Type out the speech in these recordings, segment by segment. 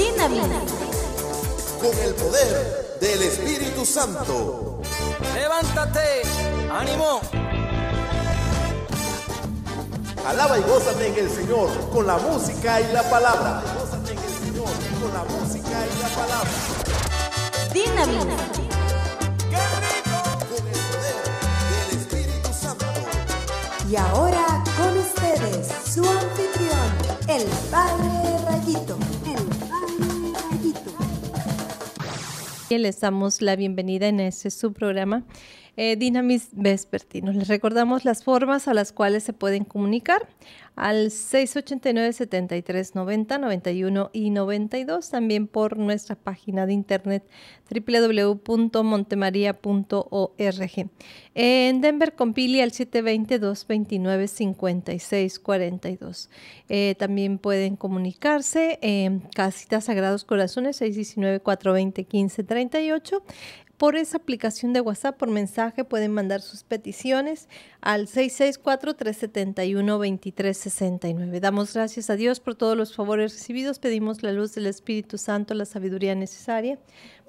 Sin Con el poder del Espíritu Santo. Levántate, ánimo. Alaba y gozate en el Señor con la música y la palabra. Gózate en el Señor con la música y la palabra. Espíritu Santo. Y ahora con ustedes, su Les damos la bienvenida en este su programa eh, Dinamis Vespertinos. Les recordamos las formas a las cuales se pueden comunicar al 689-7390-91 y 92, también por nuestra página de internet www.montemaria.org. En Denver, Compili al 720-229-5642. 42 eh, también pueden comunicarse en Casita Sagrados Corazones 619 420 38 por esa aplicación de WhatsApp, por mensaje, pueden mandar sus peticiones al 664-371-2369. Damos gracias a Dios por todos los favores recibidos. Pedimos la luz del Espíritu Santo, la sabiduría necesaria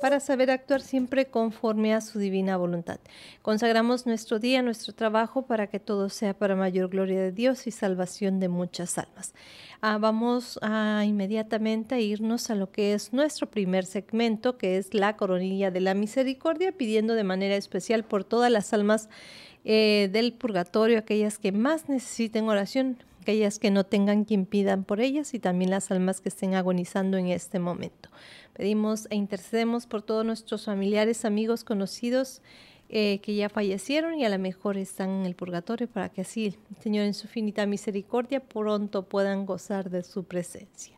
para saber actuar siempre conforme a su divina voluntad. Consagramos nuestro día, nuestro trabajo, para que todo sea para mayor gloria de Dios y salvación de muchas almas. Ah, vamos a inmediatamente a irnos a lo que es nuestro primer segmento, que es la coronilla de la misericordia, pidiendo de manera especial por todas las almas eh, del purgatorio, aquellas que más necesiten oración, aquellas que no tengan quien pidan por ellas y también las almas que estén agonizando en este momento. Pedimos e intercedemos por todos nuestros familiares, amigos, conocidos eh, que ya fallecieron y a lo mejor están en el purgatorio para que así, Señor, en su finita misericordia, pronto puedan gozar de su presencia.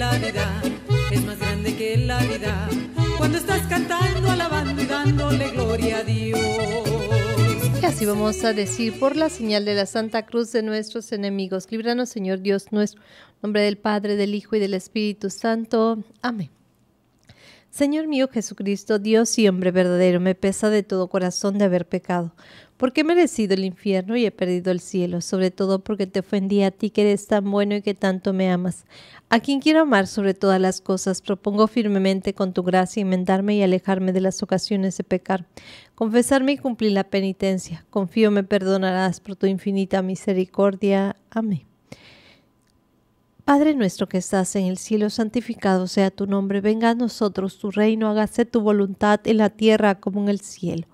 la vida, es más grande que la vida. Cuando estás cantando, alabando y dándole gloria a Dios. Y así vamos a decir, por la señal de la Santa Cruz de nuestros enemigos, líbranos Señor Dios nuestro, nombre del Padre, del Hijo y del Espíritu Santo. Amén. Señor mío Jesucristo, Dios y hombre verdadero, me pesa de todo corazón de haber pecado, porque he merecido el infierno y he perdido el cielo, sobre todo porque te ofendí a ti que eres tan bueno y que tanto me amas. A quien quiero amar sobre todas las cosas, propongo firmemente con tu gracia enmendarme y alejarme de las ocasiones de pecar, confesarme y cumplir la penitencia. Confío me perdonarás por tu infinita misericordia. Amén. Padre nuestro que estás en el cielo, santificado sea tu nombre, venga a nosotros tu reino, hágase tu voluntad en la tierra como en el cielo.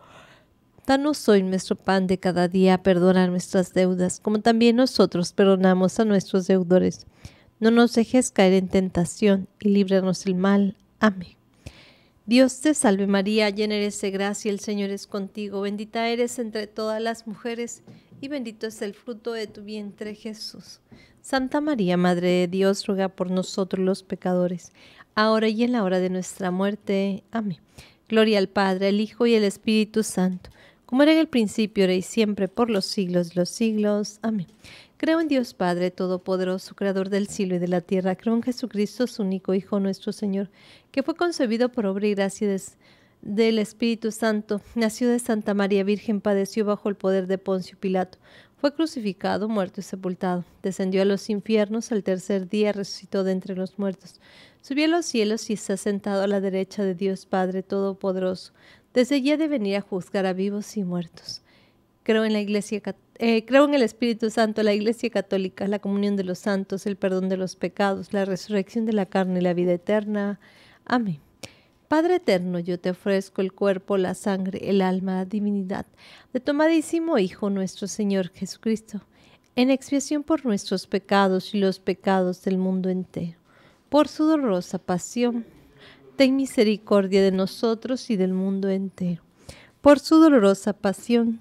Danos hoy nuestro pan de cada día, perdona nuestras deudas, como también nosotros perdonamos a nuestros deudores no nos dejes caer en tentación y líbranos del mal. Amén. Dios te salve María, llena eres de gracia, el Señor es contigo, bendita eres entre todas las mujeres y bendito es el fruto de tu vientre Jesús. Santa María, Madre de Dios, ruega por nosotros los pecadores, ahora y en la hora de nuestra muerte. Amén. Gloria al Padre, al Hijo y al Espíritu Santo, como era en el principio, era y siempre, por los siglos de los siglos. Amén. Creo en Dios Padre Todopoderoso, Creador del cielo y de la tierra. Creo en Jesucristo, su único Hijo, nuestro Señor, que fue concebido por obra y gracia del Espíritu Santo. Nació de Santa María Virgen, padeció bajo el poder de Poncio Pilato. Fue crucificado, muerto y sepultado. Descendió a los infiernos, al tercer día resucitó de entre los muertos. Subió a los cielos y está sentado a la derecha de Dios Padre Todopoderoso. Desde allí ha de venir a juzgar a vivos y muertos. Creo en la Iglesia Católica eh, creo en el Espíritu Santo, la Iglesia Católica, la comunión de los santos, el perdón de los pecados, la resurrección de la carne y la vida eterna. Amén. Padre eterno, yo te ofrezco el cuerpo, la sangre, el alma, la divinidad de Tomadísimo Hijo nuestro Señor Jesucristo, en expiación por nuestros pecados y los pecados del mundo entero. Por su dolorosa pasión, ten misericordia de nosotros y del mundo entero. Por su dolorosa pasión,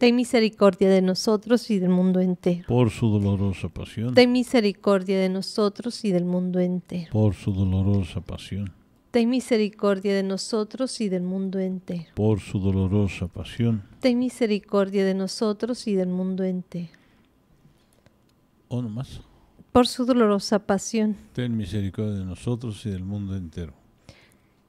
Ten misericordia de nosotros y del mundo entero. Por su dolorosa pasión. Ten misericordia de nosotros y del mundo entero. Por su dolorosa pasión. Ten misericordia de nosotros y del mundo entero. Por su dolorosa pasión. Ten misericordia de nosotros y del mundo entero. ¿O más? Por su dolorosa pasión. Ten misericordia de nosotros y del mundo entero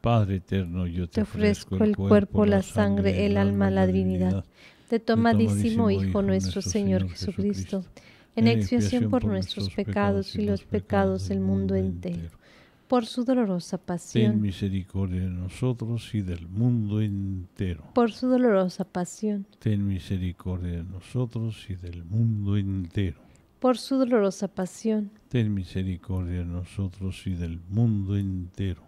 Padre eterno, yo te, ofrezco, el cuerpo, la sangre, el alma, la divinidad de tomadísimo Hijo nuestro Señor Jesucristo, en expiación por nuestros pecados y los pecados del mundo entero, por su dolorosa pasión. Ten misericordia de nosotros y del mundo entero. Por su dolorosa pasión. Ten misericordia de nosotros y del mundo entero. Por su dolorosa pasión. Ten misericordia de nosotros y del mundo entero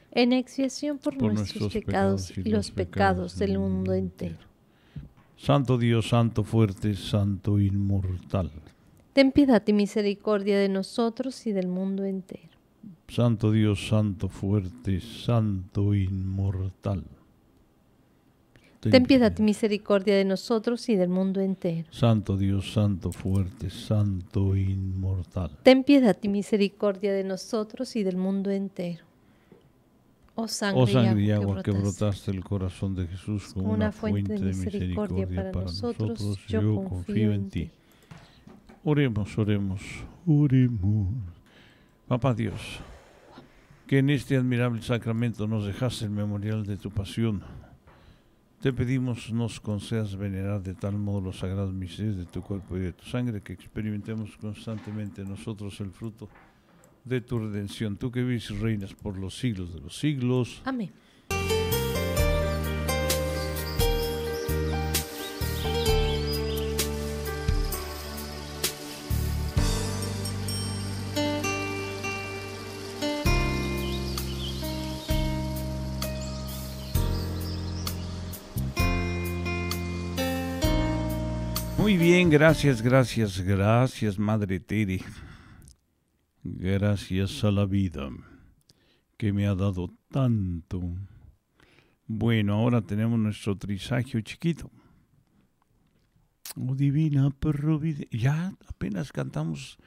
en expiación por, nuestros, pecados y los pecados del mundo entero. Santo Dios, Santo fuerte, Santo inmortal. Ten piedad y misericordia de nosotros y del mundo entero. Santo Dios, Santo fuerte, Santo inmortal. Ten, Ten piedad y misericordia de nosotros y del mundo entero. Santo Dios, Santo fuerte, Santo inmortal. Ten piedad y misericordia de nosotros y del mundo entero. Oh sangre, y agua que brotaste, el corazón de Jesús como una, fuente, de misericordia, para, nosotros, yo confío en ti. Oremos, oremos, oremos. Papá Dios, que en este admirable sacramento nos dejaste el memorial de tu pasión. Te pedimos nos concedas venerar de tal modo los sagrados misterios de tu cuerpo y de tu sangre que experimentemos constantemente nosotros el fruto de tu redención, tú que vives y reinas por los siglos de los siglos. Amén. Muy bien, gracias, gracias, gracias, Madre Tere. Gracias a la vida que me ha dado tanto. Bueno, ahora tenemos nuestro trisagio chiquito. Oh, divina providencia. Ya apenas cantamos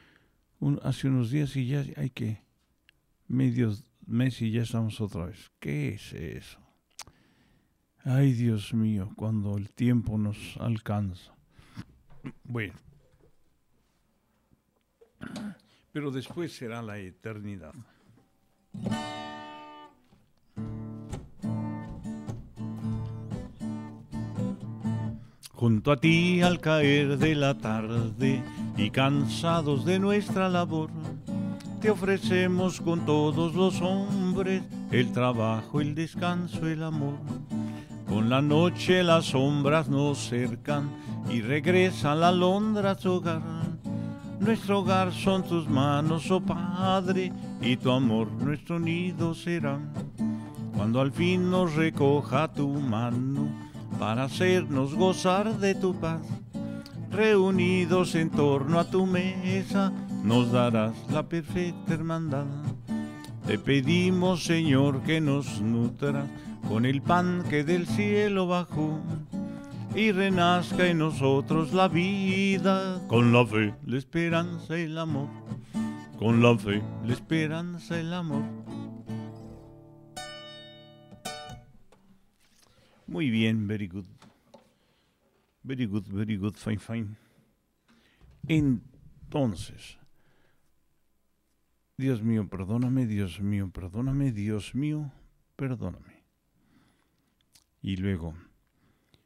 hace unos días y ya hay que. Medio mes y ya estamos otra vez. ¿Qué es eso? Ay, Dios mío, cuando el tiempo nos alcanza. Bueno pero después será la eternidad. Junto a ti al caer de la tarde y cansados de nuestra labor, te ofrecemos con todos los hombres el trabajo, el descanso, el amor. Con la noche las sombras nos cercan y regresa la alondra a su hogar nuestro hogar son tus manos, oh Padre, y tu amor nuestro nido será. Cuando al fin nos recoja tu mano para hacernos gozar de tu paz, reunidos en torno a tu mesa, nos darás la perfecta hermandad. Te pedimos, Señor, que nos nutras con el pan que del cielo bajó y renazca en nosotros la vida con la fe, la esperanza y el amor. Con la fe, la esperanza y el amor. Muy bien, very good. Very good, very good, fine, fine. Entonces, Dios mío, perdóname, Dios mío, perdóname, Dios mío, perdóname. Y luego,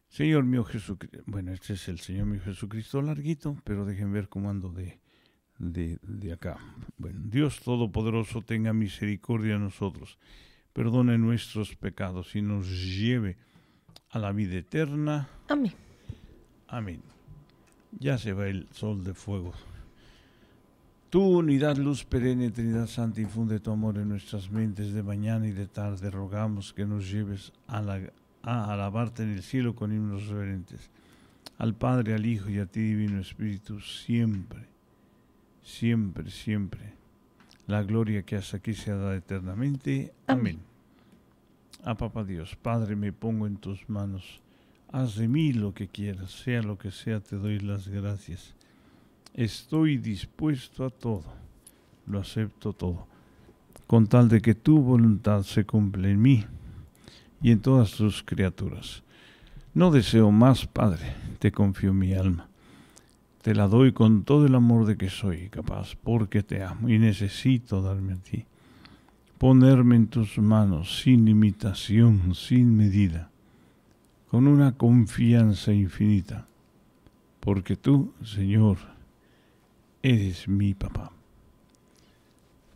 Señor mío Jesucristo, bueno, este es el Señor mío Jesucristo larguito, pero dejen ver cómo ando de, de, acá. Bueno, Dios Todopoderoso tenga misericordia de nosotros, perdone nuestros pecados y nos lleve a la vida eterna. Amén. Amén. Ya se va el sol de fuego. Tu unidad, luz perenne, Trinidad Santa, infunde tu amor en nuestras mentes de mañana y de tarde. Rogamos que nos lleves a la a alabarte en el cielo con himnos reverentes, al Padre, al Hijo y a ti, Divino Espíritu, siempre, siempre, siempre. La gloria que has aquí se ha da eternamente. Amén. A ah, Papa Dios, Padre, me pongo en tus manos. Haz de mí lo que quieras, sea lo que sea, te doy las gracias. Estoy dispuesto a todo, lo acepto todo, con tal de que tu voluntad se cumpla en mí y en todas tus criaturas. No deseo más, Padre, te confío mi alma. Te la doy con todo el amor de que soy capaz, porque te amo y necesito darme a ti. Ponerme en tus manos sin limitación, sin medida, con una confianza infinita, porque tú, Señor, eres mi papá.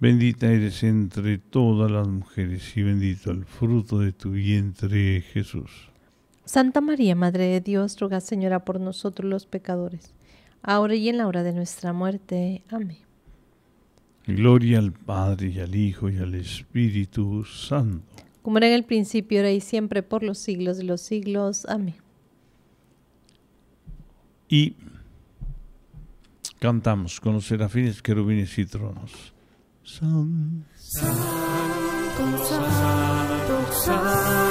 Bendita eres entre todas las mujeres y bendito el fruto de tu vientre, Jesús. Santa María, Madre de Dios, ruega, Señora, por nosotros los pecadores, ahora y en la hora de nuestra muerte. Amén. Gloria al Padre, y al Hijo, y al Espíritu Santo. Como era en el principio, ahora y siempre, por los siglos de los siglos. Amén. Y cantamos con los serafines, querubines y tronos. 心，独走，独走。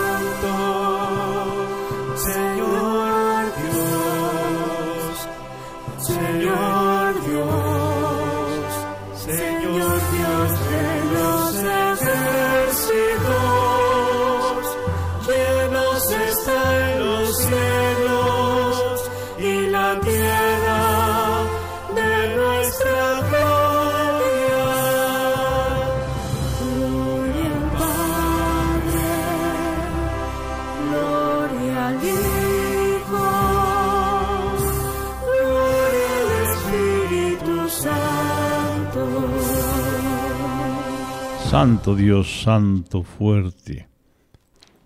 Santo Dios, Santo fuerte,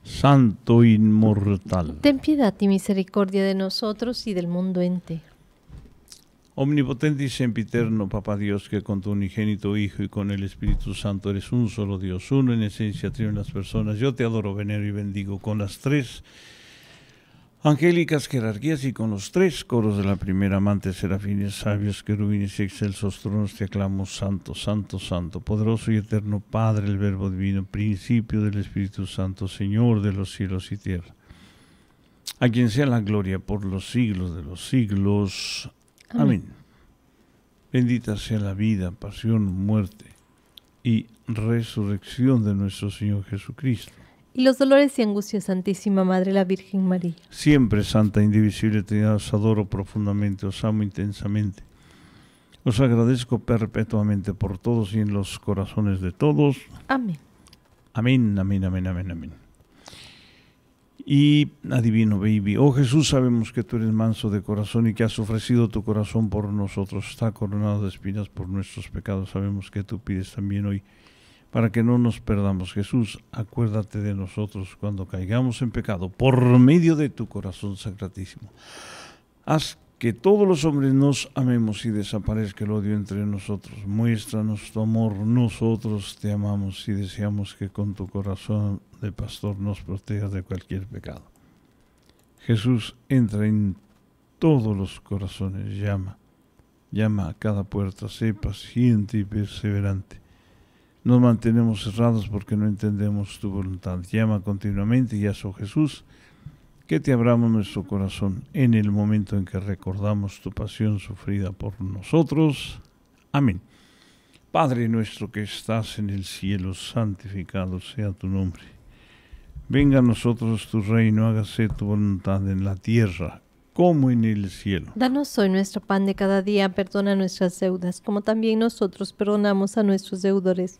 Santo inmortal. Ten piedad y misericordia de nosotros y del mundo entero. Omnipotente y sempiterno, Papa Dios, que con tu unigénito Hijo y con el Espíritu Santo eres un solo Dios, uno en esencia, tres en las personas. Yo te adoro, venero y bendigo con las tres angélicas jerarquías y con los tres coros de la primera amante, serafines, sabios, querubines y excelsos tronos, te aclamo santo, santo, santo, poderoso y eterno Padre, el Verbo Divino, principio del Espíritu Santo, Señor de los cielos y tierra. A quien sea la gloria por los siglos de los siglos. Amén. Bendita sea la vida, pasión, muerte y resurrección de nuestro Señor Jesucristo y los dolores y angustias, Santísima Madre, la Virgen María. Siempre, Santa Indivisible Trinidad, os adoro profundamente, os amo intensamente. Os agradezco perpetuamente por todos y en los corazones de todos. Amén. Amén, amén, amén, amén, amén. Y adivino, baby. Oh Jesús, sabemos que tú eres manso de corazón y que has ofrecido tu corazón por nosotros. Está coronado de espinas por nuestros pecados. Sabemos que tú pides también hoy para que no nos perdamos. Jesús, acuérdate de nosotros cuando caigamos en pecado, por medio de tu corazón sacratísimo. Haz que todos los hombres nos amemos y desaparezca el odio entre nosotros. Muéstranos tu amor, nosotros te amamos y deseamos que con tu corazón de pastor nos protejas de cualquier pecado. Jesús entra en todos los corazones, llama, llama a cada puerta, sé paciente y perseverante nos mantenemos cerrados porque no entendemos tu voluntad. Llama continuamente y haz, oh Jesús, que te abramos nuestro corazón en el momento en que recordamos tu pasión sufrida por nosotros. Amén. Padre nuestro que estás en el cielo, santificado sea tu nombre. Venga a nosotros tu reino, hágase tu voluntad en la tierra como en el cielo. Danos hoy nuestro pan de cada día, perdona nuestras deudas, como también nosotros perdonamos a nuestros deudores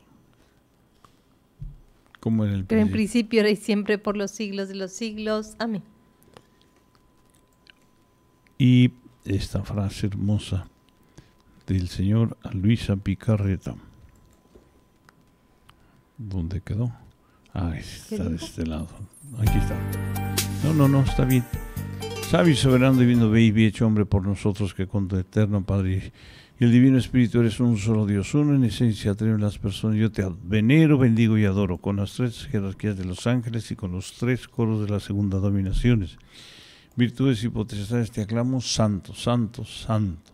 pero en principio y siempre por los siglos de los siglos. Amén. Y esta frase hermosa del señor Luisa Picarreta. ¿Dónde quedó? Ah, está de este lado. Aquí está. No, no, no, está bien. Sabio, soberano, divino, ve y hecho hombre por nosotros, que con tu eterno Padre el Divino Espíritu eres un solo Dios, uno en esencia, tres en las personas. Yo te venero, bendigo y adoro con las tres jerarquías de los ángeles y con los tres coros de las segundas dominaciones. Virtudes y potestades te aclamo, santo, santo, santo.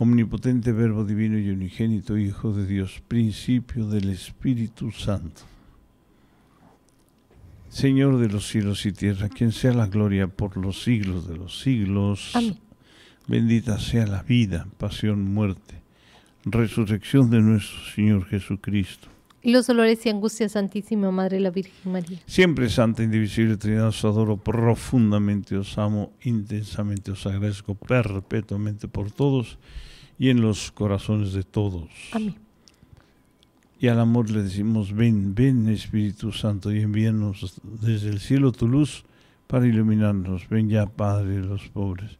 Omnipotente Verbo Divino y Unigénito, Hijo de Dios, principio del Espíritu Santo. Señor de los cielos y tierra, quien sea la gloria por los siglos de los siglos. Bendita sea la vida, pasión, muerte, resurrección de nuestro Señor Jesucristo. Y los dolores y angustias, Santísima Madre, la Virgen María. Siempre Santa, Indivisible Trinidad, os adoro profundamente, os amo intensamente, os agradezco perpetuamente por todos y en los corazones de todos. Amén. Y al amor le decimos, ven, ven Espíritu Santo y envíanos desde el cielo tu luz para iluminarnos. Ven ya, Padre de los pobres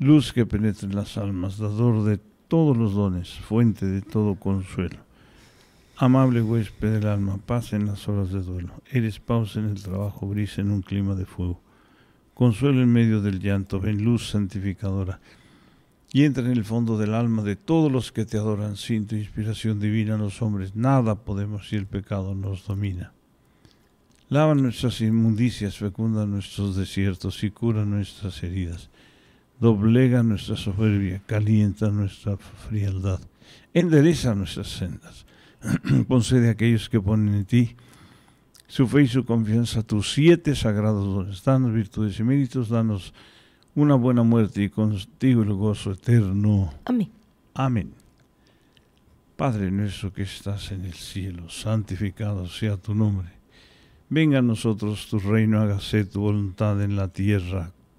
luz que penetra en las almas, dador de todos los dones, fuente de todo consuelo. Amable huésped del alma, paz en las horas de duelo. Eres pausa en el trabajo, brisa en un clima de fuego. Consuelo en medio del llanto, ven luz santificadora. Y entra en el fondo del alma de todos los que te adoran. Sin tu inspiración divina, los hombres nada podemos si el pecado nos domina. Lava nuestras inmundicias, fecunda nuestros desiertos y cura nuestras heridas doblega nuestra soberbia, calienta nuestra frialdad, endereza nuestras sendas. Concede a aquellos que ponen en ti su fe y su confianza, tus siete sagrados dones, danos virtudes y méritos, danos una buena muerte y contigo el gozo eterno. Amén. Amén. Padre nuestro que estás en el cielo, santificado sea tu nombre. Venga a nosotros tu reino, hágase tu voluntad en la tierra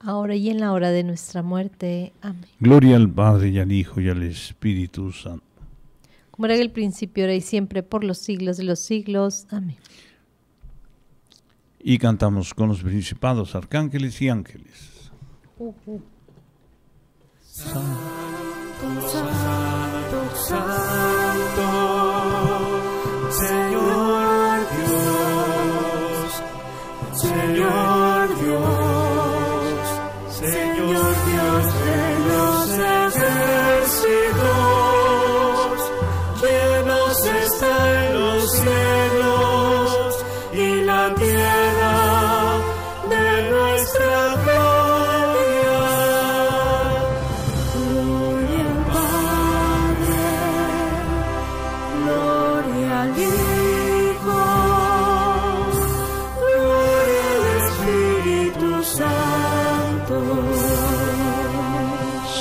ahora y en la hora de nuestra muerte. Amén. Gloria al Padre y al Hijo y al Espíritu Santo. Como era en el principio, ahora y siempre, por los siglos de los siglos. Amén. Y cantamos con los principados, arcángeles y ángeles. Santo, Santo, Santo.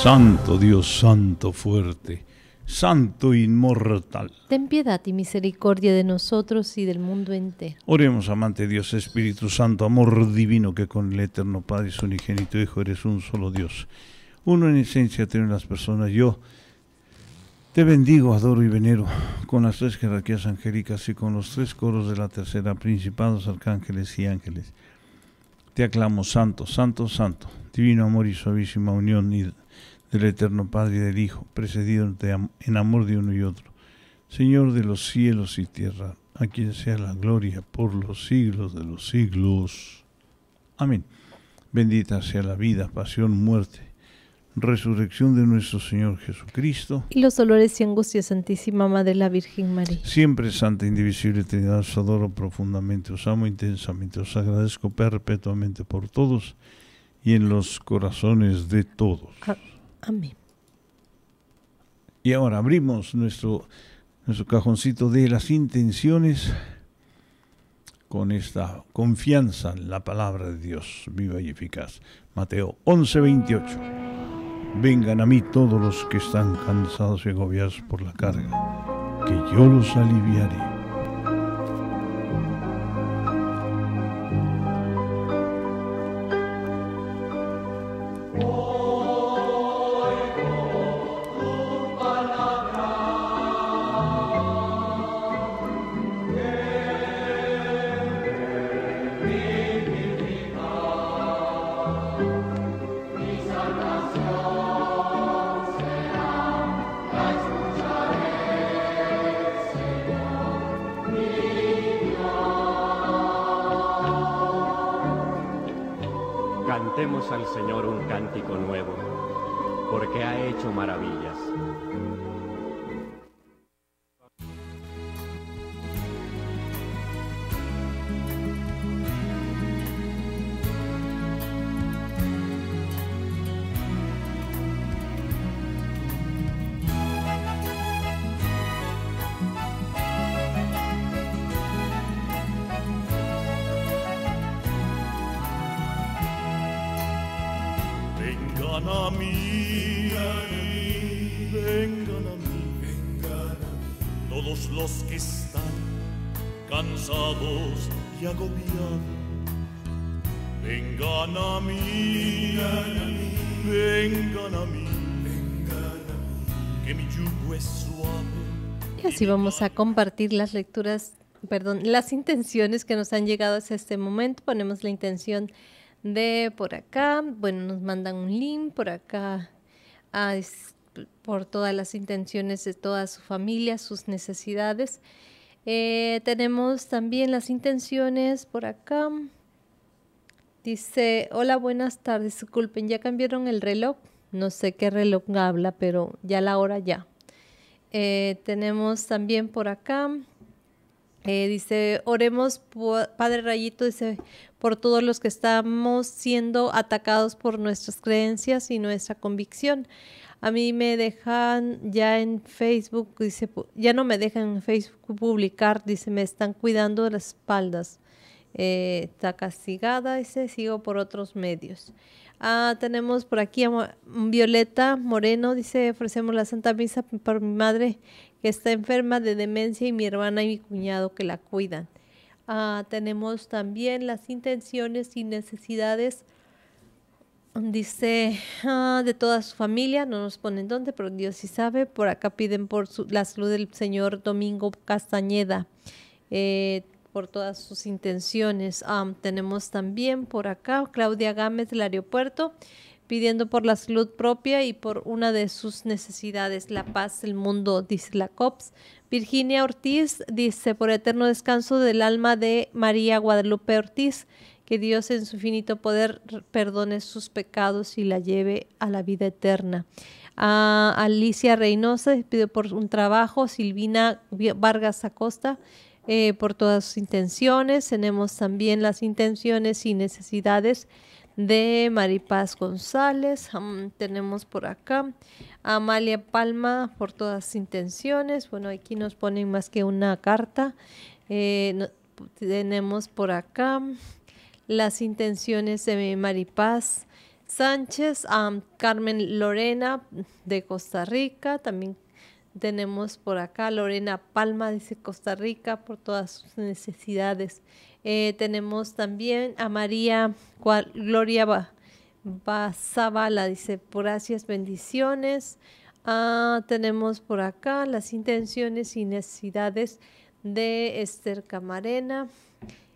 Santo Dios, Santo fuerte, Santo inmortal. Ten piedad y misericordia de nosotros y del mundo entero. Oremos, amante Dios, Espíritu Santo, amor divino, que con el eterno Padre, su unigénito Hijo, eres un solo Dios. Uno en esencia tiene las personas. Yo te bendigo, adoro y venero con las tres jerarquías angélicas y con los tres coros de la tercera, principados, arcángeles y ángeles. Te aclamo, Santo, Santo, Santo, divino amor y suavísima unión y del Eterno Padre y del Hijo, precedido en amor de uno y otro. Señor de los cielos y tierra, a quien sea la gloria por los siglos de los siglos. Amén. Bendita sea la vida, pasión, muerte, resurrección de nuestro Señor Jesucristo. Y los dolores y angustias, Santísima Madre la Virgen María. Siempre Santa, Indivisible Trinidad, os adoro profundamente, os amo intensamente, os agradezco perpetuamente por todos y en los corazones de todos. Ah. Amén. Y ahora abrimos nuestro, nuestro cajoncito de las intenciones con esta confianza en la palabra de Dios viva y eficaz. Mateo 11:28. Vengan a mí todos los que están cansados y agobiados por la carga, que yo los aliviaré. porque ha hecho maravillas. y vamos a compartir las lecturas, perdón, las intenciones que nos han llegado hasta este momento. Ponemos la intención de por acá, bueno, nos mandan un link por acá por todas las intenciones de toda su familia, sus necesidades. Eh, tenemos también las intenciones por acá. Dice, hola, buenas tardes, disculpen, ¿ya cambiaron el reloj? No sé qué reloj habla, pero ya la hora ya. Eh, tenemos también por acá, eh, dice, oremos, Padre Rayito, dice, por todos los que estamos siendo atacados por nuestras creencias y nuestra convicción. A mí me dejan ya en Facebook, dice, ya no me dejan en Facebook publicar, dice, me están cuidando de las espaldas. Eh, está castigada y sigo por otros medios. Ah, tenemos por aquí a Violeta Moreno, dice, ofrecemos la Santa Misa por mi madre que está enferma de demencia y mi hermana y mi cuñado que la cuidan. Ah, tenemos también las intenciones y necesidades, dice, ah, de toda su familia, no nos ponen dónde, pero Dios sí sabe. Por acá piden por la salud del señor Domingo Castañeda. Eh, por todas sus intenciones. tenemos también por acá Claudia Gámez del aeropuerto pidiendo por la salud propia y por una de sus necesidades, la paz del mundo, dice la COPS. Virginia Ortiz dice, por eterno descanso del alma de María Guadalupe Ortiz, que Dios en su infinito poder perdone sus pecados y la lleve a la vida eterna. Alicia Reynosa pide por un trabajo, Silvina Vargas Acosta eh, por todas sus intenciones. Tenemos también las intenciones y necesidades de Maripaz González. tenemos por acá Amalia Palma por todas sus intenciones. Bueno, aquí nos ponen más que una carta. Eh, tenemos por acá las intenciones de Maripaz Sánchez, a Carmen Lorena de Costa Rica, también tenemos por acá Lorena Palma, dice Costa Rica, por todas sus necesidades. Eh, tenemos también a María Gloria pasaba la dice, gracias, bendiciones. Ah, tenemos por acá las intenciones y necesidades de Esther Camarena.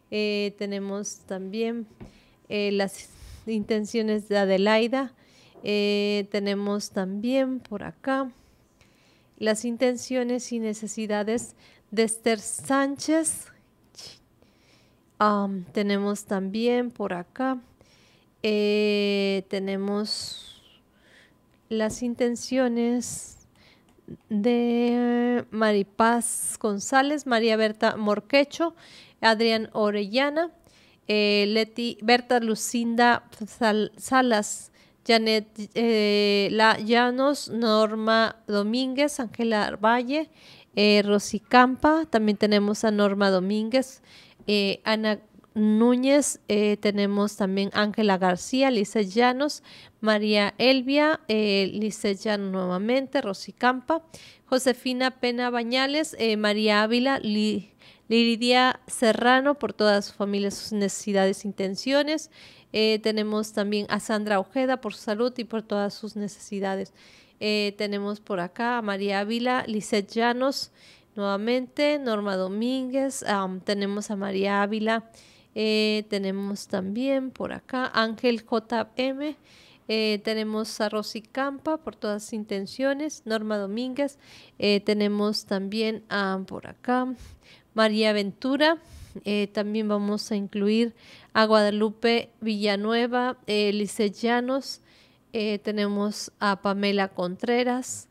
Eh, tenemos también eh, las intenciones de Adelaida. tenemos también por acá las intenciones y necesidades de Esther Sánchez. tenemos también por acá, eh, tenemos las intenciones de Maripaz González, María Berta Morquecho, Adrián Orellana, eh, Leti, Berta Lucinda Salas Janet eh, Llanos, Norma Domínguez, Ángela Valle, eh, Rosy Campa, también tenemos a Norma Domínguez, eh, Ana Núñez, eh, tenemos también Ángela García, Lice Llanos, María Elvia, Lisa Llanos nuevamente, Rosy Campa, Josefina Pena Bañales, María Ávila, Liridia Serrano, por todas sus familias, sus necesidades, intenciones. Eh, tenemos también a Sandra Ojeda por su salud y por todas sus necesidades. Eh, tenemos por acá a María Ávila, Lisette Llanos, nuevamente, Norma Domínguez, tenemos a María Ávila, eh, tenemos también por acá Ángel JM, tenemos a Rosy Campa por todas sus intenciones, Norma Domínguez, tenemos también por acá María Ventura, eh, también vamos a incluir a Guadalupe Villanueva, eh, Lice Llanos, eh, tenemos a Pamela Contreras,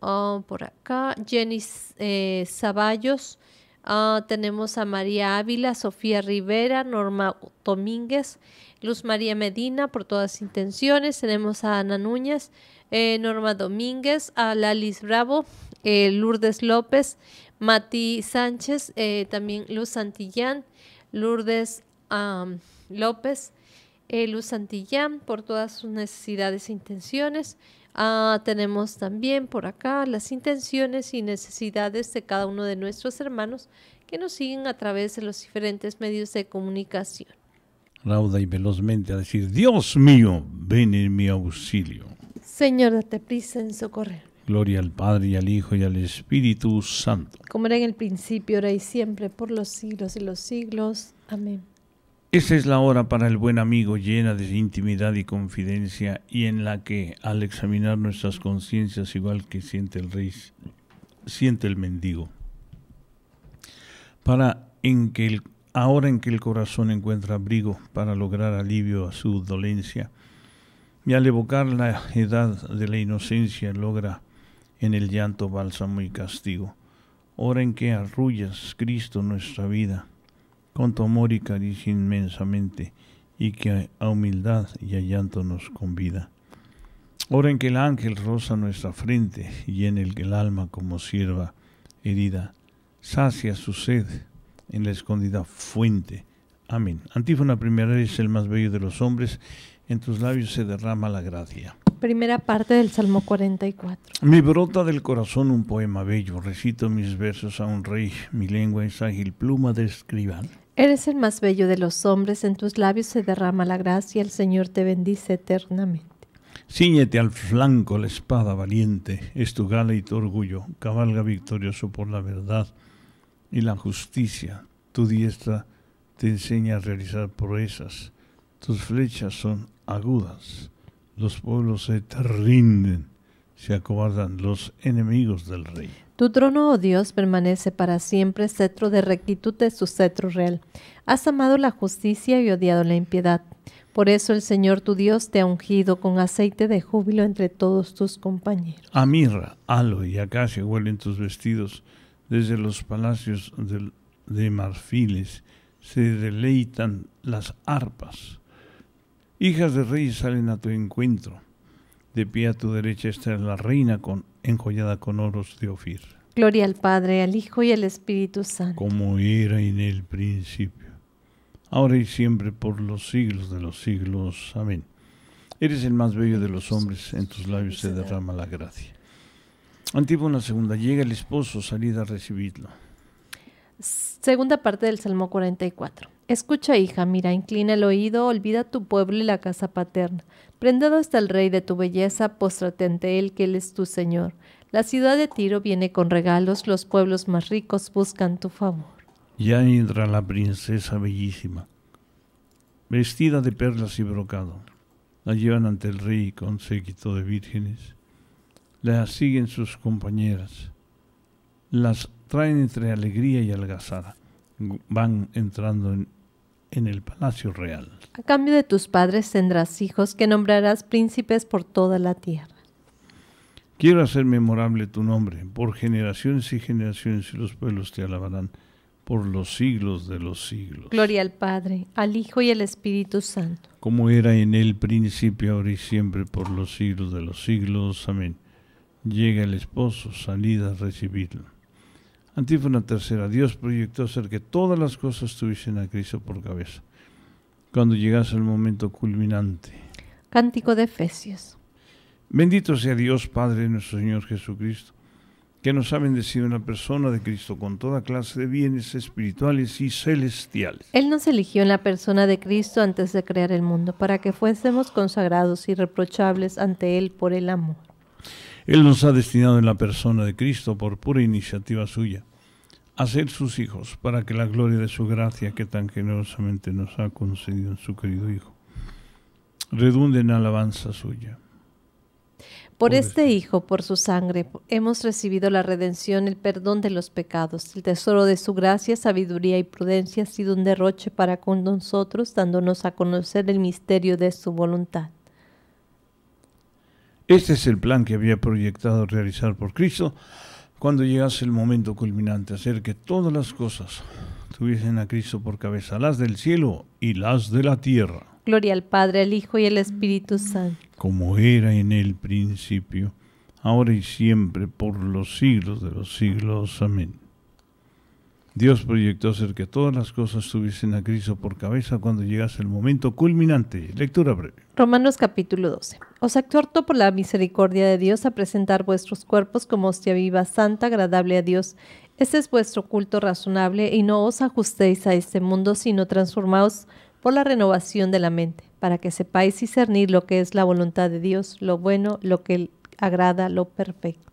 oh, por acá, Jenny eh, Zaballos, ah, tenemos a María Ávila, Sofía Rivera, Norma Domínguez, Luz María Medina, por todas intenciones, tenemos a Ana Núñez, Norma Domínguez, a Lalis Bravo, Lourdes López, Mati Sánchez, eh, también Luz Santillán, Lourdes López, eh, Luz Santillán, por todas sus necesidades e intenciones. Ah, tenemos también por acá las intenciones y necesidades de cada uno de nuestros hermanos que nos siguen a través de los diferentes medios de comunicación. Rauda y velozmente a decir, Dios mío, ven en mi auxilio. Señor, date prisa en socorrer. Gloria al Padre y al Hijo y al Espíritu Santo. Como era en el principio, ahora y siempre, por los siglos de los siglos. Amén. Esa es la hora para el buen amigo llena de intimidad y confidencia y en la que, al examinar nuestras conciencias, igual que siente el rey, siente el mendigo. Para en que el, ahora en que el corazón encuentra abrigo para lograr alivio a su dolencia y al evocar la edad de la inocencia logra en el llanto, bálsamo y castigo. hora en que arrullas, Cristo, nuestra vida, con tu amor y caricia inmensamente, y que a humildad y a llanto nos convida. Oren en que el ángel roza nuestra frente y en el que el alma como sierva herida sacia su sed en la escondida fuente. Amén. Antífona primera es el más bello de los hombres en tus labios se derrama la gracia. Primera parte del Salmo 44. Me brota del corazón un poema bello, recito mis versos a un rey, mi lengua es ágil, pluma de escriban Eres el más bello de los hombres, en tus labios se derrama la gracia, el Señor te bendice eternamente. Cíñete al flanco la espada valiente, es tu gala y tu orgullo, cabalga victorioso por la verdad y la justicia, tu diestra te enseña a realizar proezas tus flechas son agudas. Los pueblos se te rinden, se acobardan los enemigos del rey. Tu trono, oh Dios, permanece para siempre, cetro de rectitud de su cetro real. Has amado la justicia y odiado la impiedad. Por eso el Señor tu Dios te ha ungido con aceite de júbilo entre todos tus compañeros. A mirra, aloe y acacia huelen tus vestidos. Desde los palacios de marfiles se deleitan las arpas. Hijas de reyes salen a tu encuentro. De pie a tu derecha está la reina con, enjollada con oros de Ofir. Gloria al Padre, al Hijo y al Espíritu Santo. Como era en el principio, ahora y siempre, por los siglos de los siglos. Amén. Eres el más bello de los hombres, en tus labios se derrama la gracia. Antífona segunda, llega el esposo, salida a recibirlo. Segunda parte del Salmo 44. Escucha, hija, mira, inclina el oído, olvida tu pueblo y la casa paterna. Prendado está el rey de tu belleza, póstrate ante él, que él es tu señor. La ciudad de Tiro viene con regalos, los pueblos más ricos buscan tu favor. Ya entra la princesa bellísima, vestida de perlas y brocado. La llevan ante el rey con séquito de vírgenes. La siguen sus compañeras. Las traen entre alegría y algazara. Van entrando en en el palacio real. A cambio de tus padres tendrás hijos que nombrarás príncipes por toda la tierra. Quiero hacer memorable tu nombre. Por generaciones y generaciones y los pueblos te alabarán por los siglos de los siglos. Gloria al Padre, al Hijo y al Espíritu Santo. Como era en el principio, ahora y siempre, por los siglos de los siglos. Amén. Llega el esposo, salida a recibirlo. Antífona tercera. Dios proyectó hacer que todas las cosas tuviesen a Cristo por cabeza, cuando llegase el momento culminante. Cántico de Efesios. Bendito sea Dios Padre nuestro Señor Jesucristo, que nos ha bendecido en la persona de Cristo con toda clase de bienes espirituales y celestiales. Él nos eligió en la persona de Cristo antes de crear el mundo, para que fuésemos consagrados y reprochables ante Él por el amor. Él nos ha destinado en la persona de Cristo por pura iniciativa suya hacer sus hijos, para que la gloria de su gracia que tan generosamente nos ha concedido en su querido Hijo, redunde en alabanza suya. Por este Hijo, por su sangre, hemos recibido la redención, el perdón de los pecados. El tesoro de su gracia, sabiduría y prudencia ha sido un derroche para con nosotros, dándonos a conocer el misterio de su voluntad. Este es el plan que había proyectado realizar por Cristo cuando llegase el momento culminante, hacer que todas las cosas tuviesen a Cristo por cabeza, las del cielo y las de la tierra. Gloria al Padre, al Hijo y al Espíritu Santo. Como era en el principio, ahora y siempre, por los siglos de los siglos. Amén. Dios proyectó hacer que todas las cosas tuviesen a Cristo por cabeza cuando llegase el momento culminante. Lectura breve. Romanos capítulo 12. Os exhorto por la misericordia de Dios a presentar vuestros cuerpos como hostia viva, santa, agradable a Dios. Ese es vuestro culto razonable y no os ajustéis a este mundo, sino transformaos por la renovación de la mente, para que sepáis discernir lo que es la voluntad de Dios, lo bueno, lo que agrada, lo perfecto.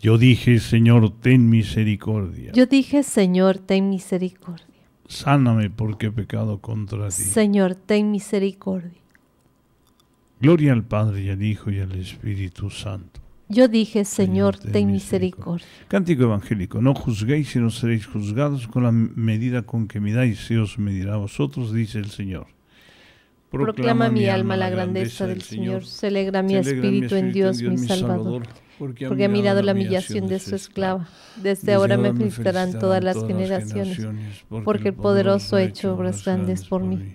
Yo dije, Señor, ten misericordia. Yo dije, Señor, ten misericordia. Sáname porque he pecado contra ti. Señor, ten misericordia. Gloria al Padre y al Hijo y al Espíritu Santo. Yo dije, Señor, ten misericordia. Cántico evangélico, no juzguéis y no seréis juzgados con la medida con que midáis, dais. os medirá a vosotros, dice el Señor. Proclama, mi alma la grandeza del Señor, Celebra mi espíritu en Dios, mi Salvador. Porque, ha mirado la humillación de su esclava. Desde, ahora me felicitarán todas las generaciones, porque el poderoso ha hecho obras grandes por mí.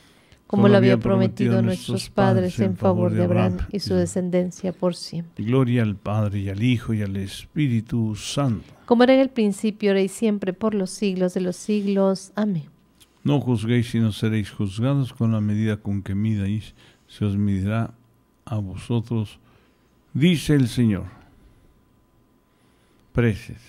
como lo había prometido nuestros padres en favor de Abraham y su descendencia por siempre. Gloria al Padre y al Hijo y al Espíritu Santo. Como era en el principio, ahora y siempre, por los siglos de los siglos. Amén. No juzguéis y no seréis juzgados con la medida con que midáis, se os medirá a vosotros, dice el Señor. Preces.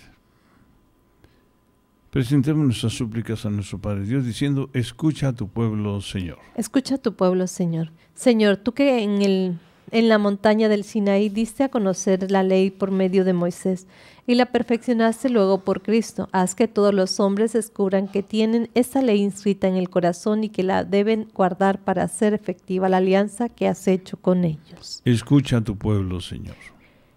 Presentemos nuestras súplicas a nuestro Padre Dios diciendo, escucha a tu pueblo, Señor. Escucha a tu pueblo, Señor. Señor, tú que en, el, en la montaña del Sinaí diste a conocer la ley por medio de Moisés y la perfeccionaste luego por Cristo, haz que todos los hombres descubran que tienen esa ley inscrita en el corazón y que la deben guardar para hacer efectiva la alianza que has hecho con ellos. Escucha a tu pueblo, Señor.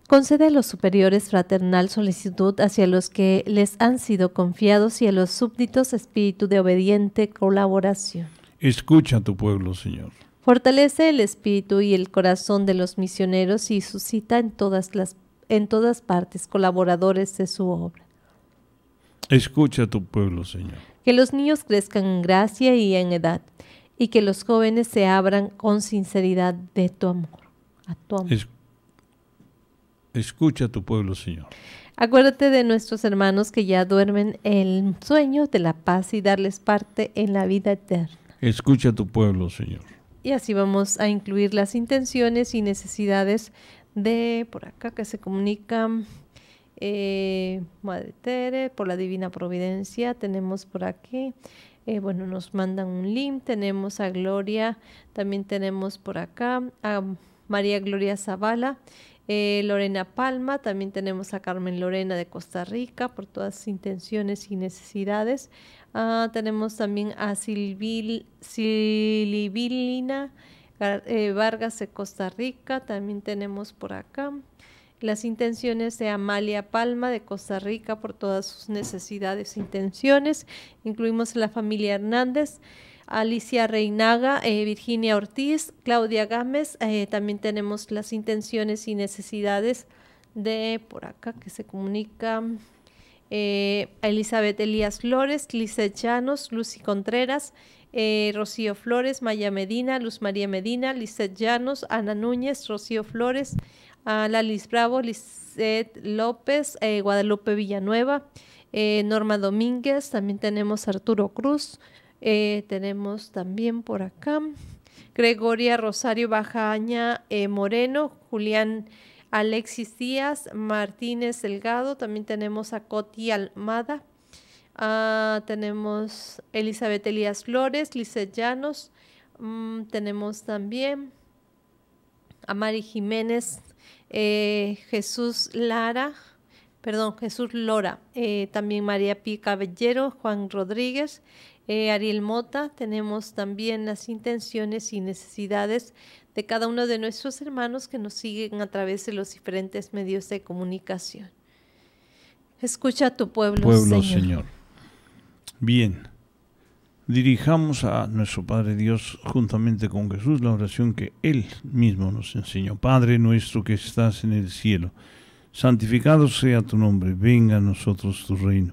Concede a los superiores fraternal solicitud hacia los que les han sido confiados y a los súbditos espíritu de obediente colaboración. Escucha a tu pueblo, Señor. Fortalece el espíritu y el corazón de los misioneros y suscita en todas, las, en todas partes colaboradores de su obra. Escucha a tu pueblo, Señor. Que los niños crezcan en gracia y en edad, y que los jóvenes se abran con sinceridad de tu amor, a tu amor. Escucha a tu pueblo, Señor. Acuérdate de nuestros hermanos que ya duermen el sueño de la paz y darles parte en la vida eterna. Escucha a tu pueblo, Señor. Y así vamos a incluir las intenciones y necesidades de, por acá que se comunican, eh, Madre Tere, por la Divina Providencia, tenemos por aquí, eh, bueno, nos mandan un link, tenemos a Gloria, también tenemos por acá a María Gloria Zavala eh, Lorena Palma, también tenemos a Carmen Lorena de Costa Rica por todas sus intenciones y necesidades. Ah, tenemos también a Silvil, eh, Vargas de Costa Rica, también tenemos por acá las intenciones de Amalia Palma de Costa Rica por todas sus necesidades e intenciones. Incluimos a la familia Hernández. Alicia Reinaga, eh, Virginia Ortiz, Claudia Gámez. Eh, también tenemos las intenciones y necesidades de por acá que se comunica. Eh, Elizabeth Elías Flores, Lice Llanos, Lucy Contreras, Rocío Flores, Maya Medina, Luz María Medina, Lizeth Llanos, Ana Núñez, Rocío Flores, Lalis Bravo, Lizeth López, Guadalupe Villanueva, Norma Domínguez, también tenemos Arturo Cruz, eh, tenemos también por acá Gregoria Rosario Bajaña eh, Moreno, Julián Alexis Díaz, Martínez Delgado, también tenemos a Coti Almada, ah, tenemos Elizabeth Elías Flores, Lice Llanos, mm, tenemos también a Mari Jiménez, eh, Jesús Lara, perdón, Jesús Lora, también María P. Caballero, Juan Rodríguez, eh, Ariel Mota, tenemos también las intenciones y necesidades de cada uno de nuestros hermanos que nos siguen a través de los diferentes medios de comunicación. Escucha a tu pueblo, pueblo Señor. Bien, dirijamos a nuestro Padre Dios juntamente con Jesús la oración que Él mismo nos enseñó. Padre nuestro que estás en el cielo, santificado sea tu nombre, venga a nosotros tu reino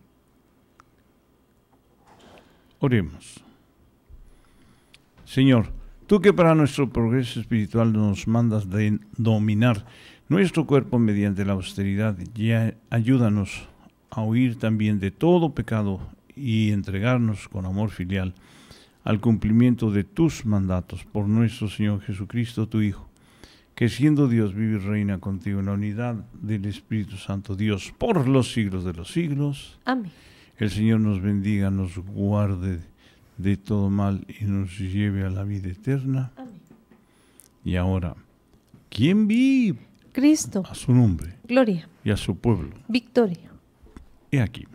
Oremos. Señor, tú que para nuestro progreso espiritual nos mandas de dominar nuestro cuerpo mediante la austeridad, ya ayúdanos a huir también de todo pecado y entregarnos con amor filial al cumplimiento de tus mandatos por nuestro Señor Jesucristo, tu Hijo, que siendo Dios vive y reina contigo en la unidad del Espíritu Santo Dios por los siglos de los siglos. Amén el Señor nos bendiga, nos guarde de todo mal y nos lleve a la vida eterna. Amén. Y ahora, ¿quién vive? Cristo. A su nombre. Gloria. Y a su pueblo. Victoria. He aquí.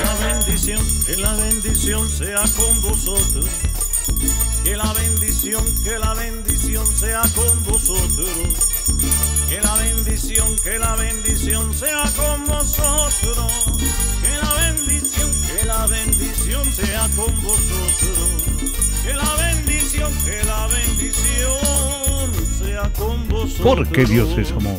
la bendición, en la bendición sea con vosotros. Que la bendición, que la bendición sea con vosotros. Que la bendición, que la bendición sea con vosotros. Que la bendición, que la bendición sea con vosotros. Que la bendición, que la bendición sea con vosotros. Porque Dios es amor.